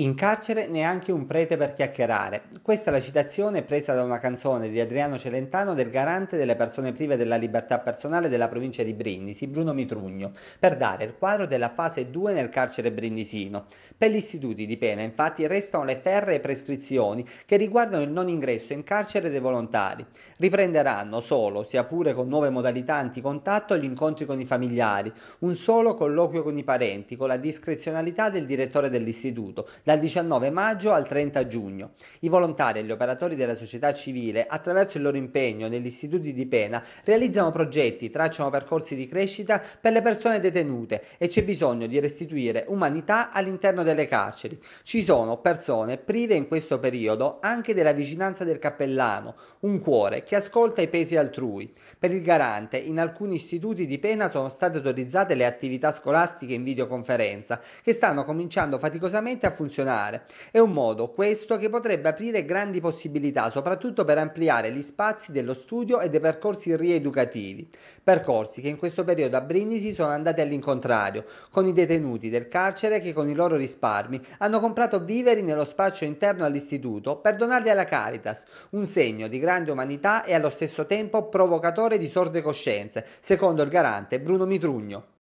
In carcere neanche un prete per chiacchierare. Questa è la citazione presa da una canzone di Adriano Celentano del garante delle persone prive della libertà personale della provincia di Brindisi, Bruno Mitrugno, per dare il quadro della fase 2 nel carcere brindisino. Per gli istituti di pena infatti restano le ferree prescrizioni che riguardano il non ingresso in carcere dei volontari. Riprenderanno solo, sia pure con nuove modalità anticontatto, gli incontri con i familiari, un solo colloquio con i parenti, con la discrezionalità del direttore dell'istituto dal 19 maggio al 30 giugno. I volontari e gli operatori della società civile, attraverso il loro impegno negli istituti di pena, realizzano progetti, tracciano percorsi di crescita per le persone detenute e c'è bisogno di restituire umanità all'interno delle carceri. Ci sono persone prive in questo periodo anche della vicinanza del cappellano, un cuore che ascolta i pesi altrui. Per il garante, in alcuni istituti di pena sono state autorizzate le attività scolastiche in videoconferenza, che stanno cominciando faticosamente a funzionare funzionare. È un modo, questo, che potrebbe aprire grandi possibilità, soprattutto per ampliare gli spazi dello studio e dei percorsi rieducativi. Percorsi che in questo periodo a Brindisi sono andati all'incontrario, con i detenuti del carcere che con i loro risparmi hanno comprato viveri nello spazio interno all'istituto per donarli alla Caritas, un segno di grande umanità e allo stesso tempo provocatore di sorde coscienze, secondo il garante Bruno Mitrugno.